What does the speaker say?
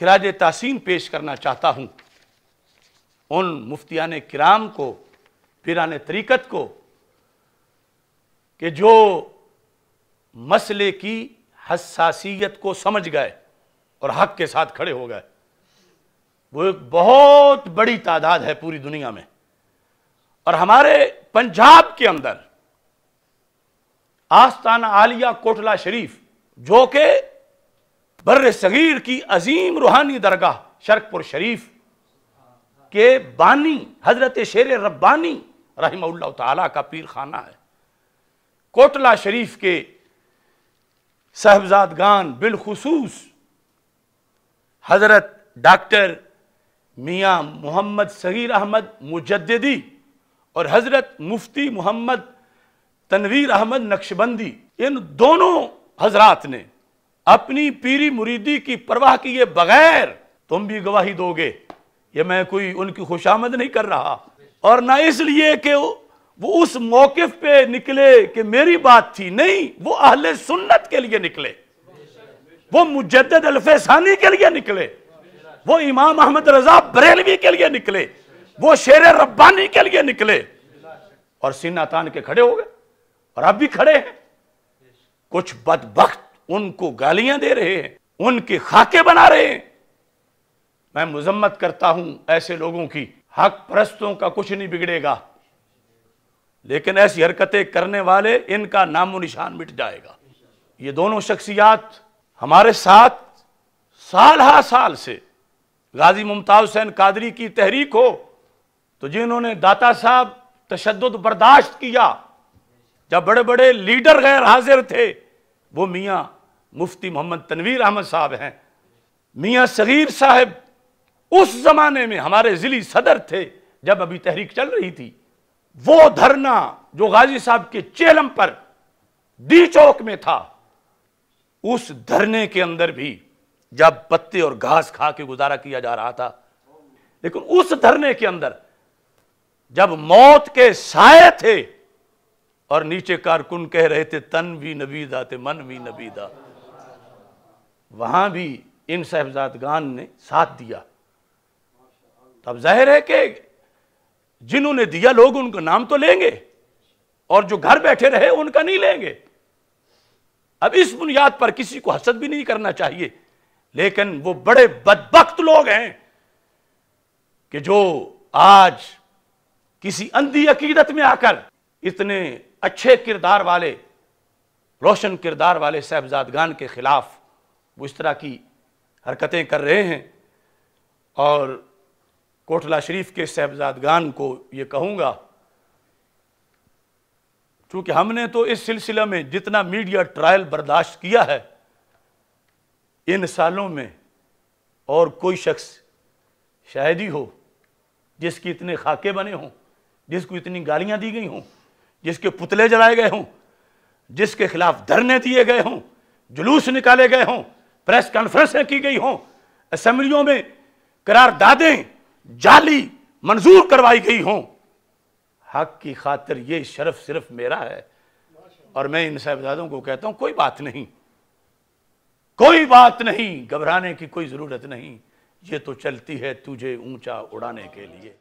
खराज तहसीन पेश करना चाहता हूँ उन मुफ्तियान किराम को पिरान तरीक़त को कि जो मसले की हसासीत को समझ गए और हक के साथ खड़े हो गए वो एक बहुत बड़ी तादाद है पूरी दुनिया में और हमारे पंजाब के अंदर आस्ताना आलिया कोटला शरीफ जो कि बर सगीर की अजीम रूहानी दरगाह शर्कपुर शरीफ के बानी हजरत शेर रब्बानी रही का पीर खाना है कोटला शरीफ के साहबजाद गान बिलखसूस हजरत डॉक्टर मियाँ मोहम्मद सगीर अहमद मुजदी और हजरत मुफ्ती मोहम्मद तनवीर अहमद नक्शबंदी इन दोनों हजरात ने अपनी पीरी मुरीदी की परवाह किए बगैर तुम भी गवाही दोगे ये मैं कोई उनकी खुशामद नहीं कर रहा और ना इसलिए कि वो उस मौकफ पे निकले कि मेरी बात थी नहीं वो अहले सुन्नत के लिए निकले वो मुजद अल्फेसानी के लिए निकले वो इमाम अहमद रजा बरेलवी के लिए निकले वो शेर रब्बानी के लिए निकले और सीना तान के खड़े हो गए और अब भी खड़े हैं कुछ बदबख्त उनको गालियां दे रहे हैं उनके खाके बना रहे हैं मैं मुजम्मत करता हूं ऐसे लोगों की हक परस्तों का कुछ नहीं बिगड़ेगा लेकिन ऐसी हरकतें करने वाले इनका नामो निशान मिट जाएगा ये दोनों शख्सियात हमारे साथ साल हा साल से गाजी मुमताज हुसैन कादरी की तहरीक हो तो जिन्होंने दाता साहब तशद बर्दाश्त किया जब बड़े बड़े लीडर गैर हाजिर थे वो मियाँ मुफ्ती मोहम्मद तनवीर अहमद साहब हैं मियाँ सगीर साहब उस ज़माने में हमारे ज़िली सदर थे जब अभी तहरीक चल रही थी वो धरना जो गाजी साहब के चेलम पर डी चौक में था उस धरने के अंदर भी जब पत्ते और घास खा के गुजारा किया जा रहा था लेकिन उस धरने के अंदर जब मौत के साय थे और नीचे कारकुन कह रहे थे तन भी नबीदा थे मन भी नबीदा वहाँ भी इन साहबजादगान ने साथ दिया तब जाहिर है कि जिन्होंने दिया लोग उनका नाम तो लेंगे और जो घर बैठे रहे उनका नहीं लेंगे अब इस बुनियाद पर किसी को हसद भी नहीं करना चाहिए लेकिन वो बड़े बदबख्त लोग हैं कि जो आज किसी अंधी अकीदत में आकर इतने अच्छे किरदार वाले रोशन किरदार वाले साहबजादगान के खिलाफ वो इस तरह की हरकतें कर रहे हैं और कोटला शरीफ के साहबजादगान को ये कहूँगा चूँकि हमने तो इस सिलसिले में जितना मीडिया ट्रायल बर्दाश्त किया है इन सालों में और कोई शख्स शायद ही हो जिसकी इतने खाके बने हों जिसको इतनी गालियाँ दी गई हों जिसके पुतले जलाए गए हों जिसके खिलाफ धरने दिए गए हों जुलूस निकाले गए हों प्रेस कॉन्फ्रेंसें की गई हों असम्बलियों में करारदादें जाली मंजूर करवाई गई हों हक की खातिर ये शर्फ सिर्फ मेरा है और मैं इन साहबजादों को कहता हूं कोई बात नहीं कोई बात नहीं घबराने की कोई ज़रूरत नहीं ये तो चलती है तुझे ऊंचा उड़ाने के लिए